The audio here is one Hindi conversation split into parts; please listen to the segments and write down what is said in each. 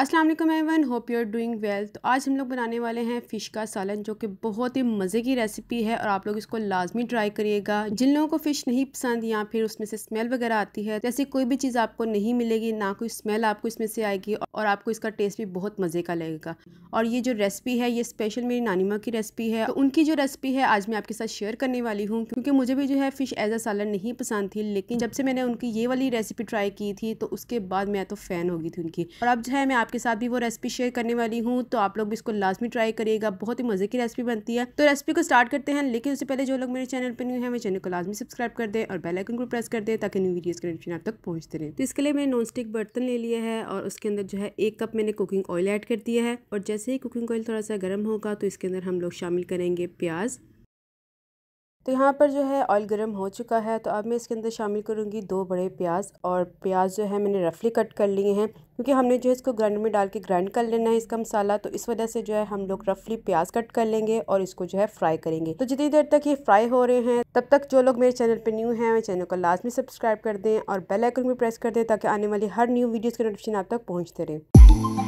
अस्सलाम वालेकुम everyone hope you are doing well तो आज हम लोग बनाने वाले हैं फ़िश का सालन जो कि बहुत ही मज़े की रेसिपी है और आप लोग इसको लाजमी ट्राई करिएगा जिन लोगों को फ़िश नहीं पसंद या फिर उसमें से स्मेल वगैरह आती है जैसे कोई भी चीज़ आपको नहीं मिलेगी ना कोई स्मेल आपको इसमें से आएगी और आपको इसका टेस्ट भी बहुत मज़े का लगेगा और ये जो रेसिपी है ये स्पेशल मेरी नानी माँ की रेसिपी है तो उनकी जो रेसिपी है आज मैं आपके साथ शेयर करने वाली हूँ क्योंकि मुझे भी जो है फ़िश एज अ सालन नहीं पसंद थी लेकिन जब से मैंने उनकी ये वाली रेसिपी ट्राई की थी तो उसके बाद मैं तो फ़ैन हो गई थी उनकी और अब जो है मैं आप आपके साथ भी वो रेसिपी शेयर करने वाली हूँ तो आप लोग भी इसको लाजमी ट्राई करिएगा बहुत ही मज़े की रेसिपी बनती है तो रेसिपी को स्टार्ट करते हैं लेकिन उससे पहले जो लोग मेरे चैनल पर न्यू है मेरे चैनल को लाजमी सब्सक्राइब कर दें और बेलाइकन को प्रेस कर दें ताकि न्यू वीडियोज़ के नोटिफिकेशन आप तक पहुँचते रहे तो इसके लिए मैंने नॉन स्टिक बर्तन ले लिया है और उसके अंदर जो है एक कप मैंने कुकिंग ऑयल ऐड कर दिया है और जैसे ही कुकिंग ऑयल थोड़ा सा गर्म होगा तो इसके अंदर हम लोग शामिल करेंगे प्याज तो यहाँ पर जो है ऑयल गर्म हो चुका है तो अब मैं इसके अंदर शामिल करूँगी दो बड़े प्याज और प्याज जो है मैंने रफली कट कर लिए हैं क्योंकि हमने जो है इसको ग्राइंडर में डाल के ग्राइंड कर लेना है इसका मसाला तो इस वजह से जो है हम लोग रफली प्याज कट कर लेंगे और इसको जो है फ्राई करेंगे तो जितनी देर तक ये फ्राई हो रहे हैं तब तक जो लोग मेरे चैनल पर न्यू हैं मेरे चैनल को लाजमी सब्सक्राइब कर दें और बेलाइकन भी प्रेस कर दें ताकि आने वाली हर न्यू वीडियोज़ के नोटिफिकेशन आप तक पहुँचते रहें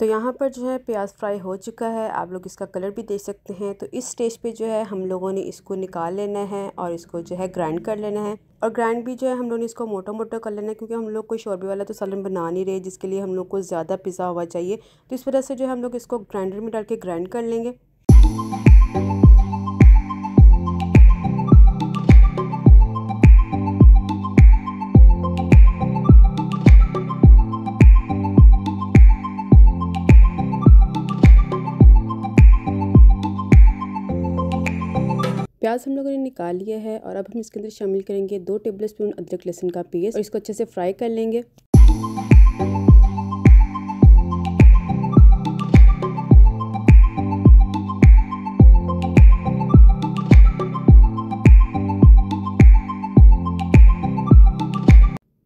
तो यहाँ पर जो है प्याज फ्राई हो चुका है आप लोग इसका कलर भी देख सकते हैं तो इस स्टेज पे जो है हम लोगों ने इसको निकाल लेना है और इसको जो है ग्राइंड कर लेना है और ग्राइंड भी जो है हम लोगों ने इसको मोटा मोटा कर लेना है क्योंकि हम लोग कोई शोरबे वाला तो सालन बना नहीं रहे जिसके लिए हम लोग को ज़्यादा पिज़्ज़ा हुआ चाहिए तो इस वजह से जो है हम लोग इसको ग्राइंडर में डाल के ग्राइंड कर लेंगे प्याज हम लोगों ने निकाल लिया है और अब हम इसके अंदर शामिल करेंगे दो टेबल स्पून अदरक लहसुन का पेस्ट और इसको अच्छे से फ्राई कर लेंगे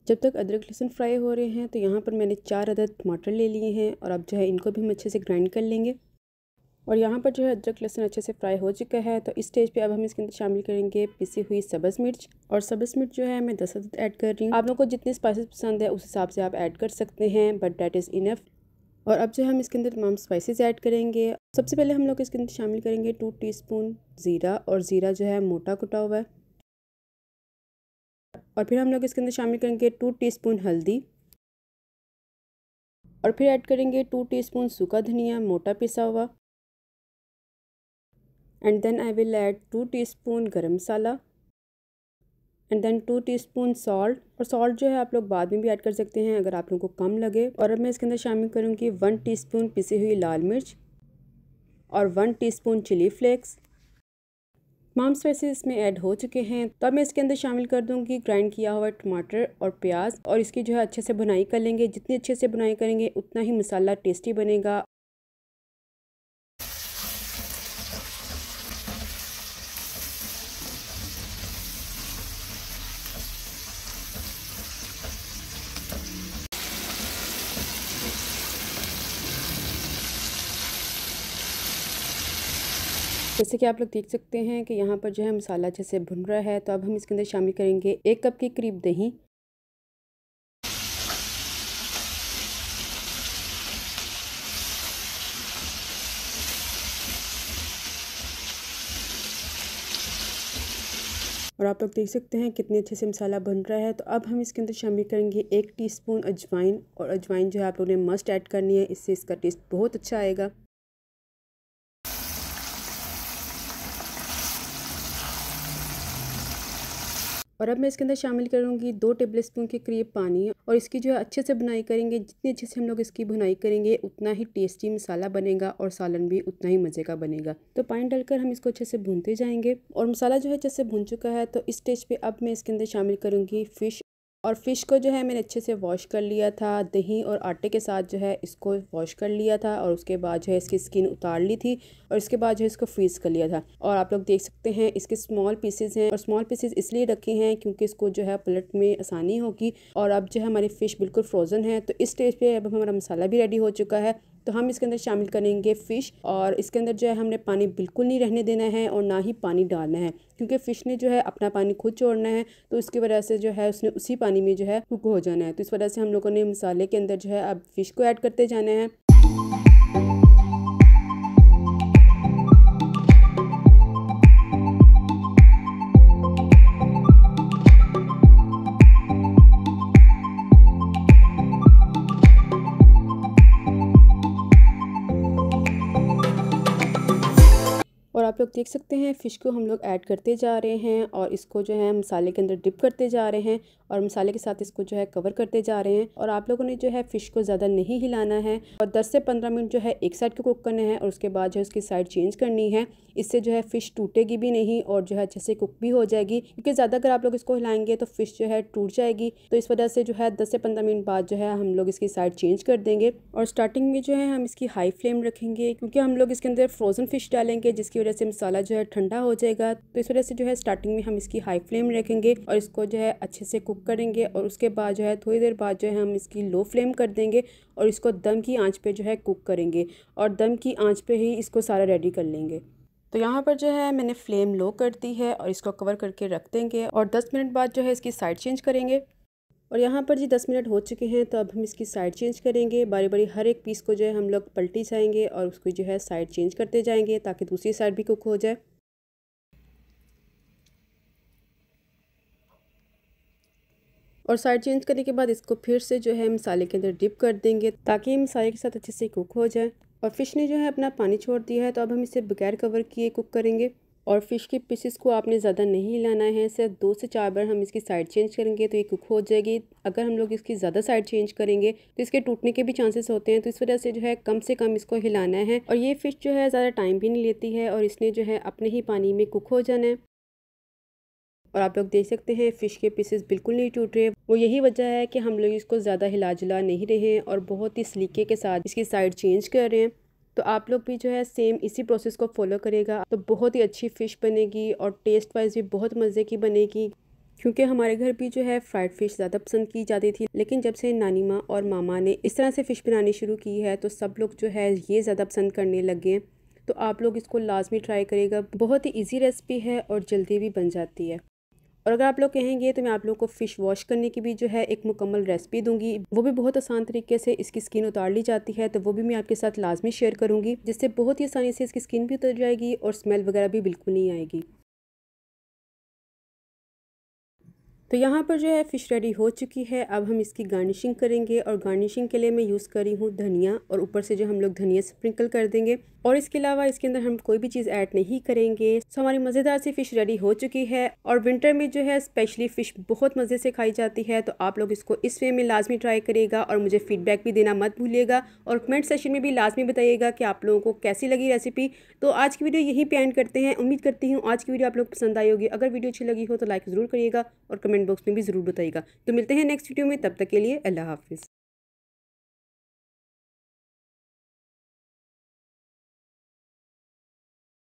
जब तक अदरक लहसुन फ्राई हो रहे हैं तो यहाँ पर मैंने चार अदद टमाटर ले लिए हैं और अब जो है इनको भी हम अच्छे से ग्राइंड कर लेंगे और यहाँ पर जो है अदरक लहसुन अच्छे से फ्राई हो चुका है तो इस स्टेज पे अब हम इसके अंदर शामिल करेंगे पिसी हुई सब्ज़ मिर्च और सब्ज़ मिर्च जो है मैं दस अदद ऐड कर रही हूँ आप लोगों को जितने स्पाइसेस पसंद है उस हिसाब से आप ऐड कर सकते हैं बट डैट इज़ इनफ और अब जो हम इसके अंदर तमाम स्पाइसेस ऐड करेंगे सबसे पहले हम लोग इसके अंदर शामिल करेंगे टू टी ज़ीरा और ज़ीरा जो है मोटा कुटा हुआ और फिर हम लोग इसके अंदर शामिल करेंगे टू टी हल्दी और फिर ऐड करेंगे टू टीस्पून सूखा धनिया मोटा पिसा हुआ then I will will two teaspoon गर्म मसाला and then two teaspoon salt और सॉल्ट जो है आप लोग बाद में भी ऐड कर सकते हैं अगर आप लोगों को कम लगे और अब मैं इसके अंदर शामिल करूँगी वन स्पून पिसी हुई लाल मिर्च और वन स्पून चिली फ्लेक्स तमाम स्पाइसेस इसमें ऐड हो चुके हैं तो अब मैं इसके अंदर शामिल कर दूंगी ग्राइंड किया हुआ टमाटर और प्याज और इसकी जो है अच्छे से बुनाई कर लेंगे जितनी अच्छे से बुनाई करेंगे उतना ही मसाला टेस्टी बनेगा जैसे कि आप लोग देख सकते हैं कि यहाँ पर जो है मसाला अच्छे से भुन रहा है तो अब हम इसके अंदर शामिल करेंगे एक कप के करीब दही और आप लोग देख सकते हैं कितने अच्छे से मसाला बन रहा है तो अब हम इसके अंदर शामिल करेंगे एक टीस्पून अजवाइन और अजवाइन जो है आप लोगों ने मस्ट ऐड करनी है इससे इसका टेस्ट बहुत अच्छा आएगा और अब मैं इसके अंदर शामिल करूँगी दो टेबल स्पून के करीब पानी और इसकी जो है अच्छे से बुनाई करेंगे जितनी अच्छे से हम लोग इसकी बुनाई करेंगे उतना ही टेस्टी मसाला बनेगा और सालन भी उतना ही मज़े का बनेगा तो पानी डालकर हम इसको अच्छे से भूनते जाएंगे और मसाला जो है अच्छे से भून चुका है तो इस स्टेज पर अब मैं इसके अंदर शामिल करूँगी फ़िश और फ़िश को जो है मैंने अच्छे से वॉश कर लिया था दही और आटे के साथ जो है इसको वॉश कर लिया था और उसके बाद जो है इसकी स्किन उतार ली थी और इसके बाद जो है इसको फ्रीज़ कर लिया था और आप लोग देख सकते हैं इसके स्मॉल पीसेज हैं और स्मॉल पीसेज इसलिए रखे हैं क्योंकि इसको जो है पलट में आसानी होगी और अब जो है हमारी फ़िश बिल्कुल फ्रोज़न है तो इस स्टेज पर अब हमारा मसाला भी रेडी हो चुका है तो हम इसके अंदर शामिल करेंगे फ़िश और इसके अंदर जो है हमने पानी बिल्कुल नहीं रहने देना है और ना ही पानी डालना है क्योंकि फ़िश ने जो है अपना पानी खुद छोड़ना है तो उसकी वजह से जो है उसने उसी पानी में जो है कुक हो जाना है तो इस वजह से हम लोगों ने मसाले के अंदर जो है अब फ़िश को ऐड करते जाना है देख सकते हैं फ़िश को हम लोग ऐड करते जा रहे हैं और इसको जो है मसाले के अंदर डिप करते जा रहे हैं और मसाले के साथ इसको जो है कवर करते जा रहे हैं और आप लोगों ने जो है फ़िश को ज़्यादा नहीं हिलाना है और 10 से 15 मिनट जो है एक साइड को कुक करना है और उसके बाद जो है उसकी साइड चेंज करनी है इससे जो है फ़िश टूटेगी भी नहीं और जो है अच्छे से कुक भी हो जाएगी क्योंकि ज़्यादा अगर आप लोग इसको हिलाएंगे तो फ़िश जो है टूट जाएगी तो इस वजह से जो है दस से पंद्रह मिनट बाद जो है हम लोग इसकी साइड चेंज कर देंगे और स्टार्टिंग में जो है हम इसकी हाई फ्लेम रखेंगे क्योंकि हम लोग इसके अंदर फ्रोज़न फ़िश डालेंगे जिसकी वजह से मसाला जो है ठंडा हो जाएगा तो इस वजह से जो है स्टार्टिंग में हम इसकी हाई फ्लेम रखेंगे और इसको जो है अच्छे से कुक करेंगे और उसके बाद जो है थोड़ी देर बाद जो है हम इसकी लो फ्लेम कर देंगे और इसको दम की आँच पर जो है कुक करेंगे और दम की आँच पर ही इसको सारा रेडी कर लेंगे तो यहाँ पर जो है मैंने फ्लेम लो कर दी है और इसको कवर करके रख देंगे और 10 मिनट बाद जो है इसकी साइड चेंज करेंगे और यहाँ पर जी दस मिनट हो चुके हैं तो अब हम इसकी साइड चेंज करेंगे बारी बारी हर एक पीस को जो है हम लोग पलटी जाएंगे और उसको जो है साइड चेंज करते जाएंगे ताकि दूसरी साइड भी कुक हो जाए और साइड चेंज करने के बाद इसको फिर से जो है मसाले के अंदर डिप कर देंगे ताकि मसाले के साथ अच्छे से कुक हो जाए और फिश ने जो है अपना पानी छोड़ दिया है तो अब हम इसे बगैर कवर किए कुक करेंगे और फिश के पीसेस को आपने ज़्यादा नहीं हिलाना है सिर्फ दो से चार बार हम इसकी साइड चेंज करेंगे तो ये कुक हो जाएगी अगर हम लोग इसकी ज़्यादा साइड चेंज करेंगे तो इसके टूटने के भी चांसेस होते हैं तो इस वजह से जो है कम से कम इसको हिलाना है और ये फ़िश जो है ज़्यादा टाइम भी नहीं लेती है और इसने जो है अपने ही पानी में कुक हो जाना है और आप लोग देख सकते हैं फ़िश के पीसेस बिल्कुल नहीं टूट रहे वो यही वजह है कि हम लोग इसको ज़्यादा हिला जुला नहीं रहे हैं और बहुत ही सलीके के साथ इसकी साइड चेंज कर रहे हैं तो आप लोग भी जो है सेम इसी प्रोसेस को फॉलो करेगा तो बहुत ही अच्छी फ़िश बनेगी और टेस्ट वाइज भी बहुत मज़े की बनेगी क्योंकि हमारे घर भी जो है फ्राइड फ़िश ज़्यादा पसंद की जाती थी लेकिन जब से नानी माँ और मामा ने इस तरह से फ़िश बनानी शुरू की है तो सब लोग जो है ये ज़्यादा पसंद करने लगे तो आप लोग इसको लाजमी ट्राई करेगा बहुत ही इजी रेसिपी है और जल्दी भी बन जाती है और अगर आप लोग कहेंगे तो मैं आप लोगों को फ़िश वॉश करने की भी जो है एक मुकम्मल रेसिपी दूंगी वो भी बहुत आसान तरीके से इसकी स्किन उतार ली जाती है तो वो भी मैं आपके साथ लाजमी शेयर करूँगी जिससे बहुत ही आसानी से इसकी स्किन भी उतर जाएगी और स्मेल वगैरह भी बिल्कुल नहीं आएगी तो यहाँ पर जो है फ़िश रेडी हो चुकी है अब हम इसकी गार्निशिंग करेंगे और गार्निशिंग के लिए मैं यूज़ करी हूँ धनिया और ऊपर से जो हम लोग धनिया स्प्रिंकल कर देंगे और इसके अलावा इसके अंदर हम कोई भी चीज़ ऐड नहीं करेंगे सो हमारी मज़ेदार सी फ़िश रेडी हो चुकी है और विंटर में जो है स्पेशली फ़िश बहुत मज़े से खाई जाती है तो आप लोग इसको इस वे में लाजमी ट्राई करिएगा और मुझे फीडबैक भी देना मत भूलिएगा और कमेंट सेशन में भी लाजमी बताइएगा कि आप लोगों को कैसी लगी रेसिपी तो आज की वीडियो यहीं पर एंड करते हैं उम्मीद करती हूँ आज की वीडियो आप लोग पसंद आई होगी अगर वीडियो अच्छी लगी हो तो लाइक ज़रूर करिएगा और कमेंट कमेंट बॉक्स में भी ज़रूर बताइएगा तो मिलते हैं नेक्स्ट वीडियो में तब तक के लिए अल्लाह हाफिज़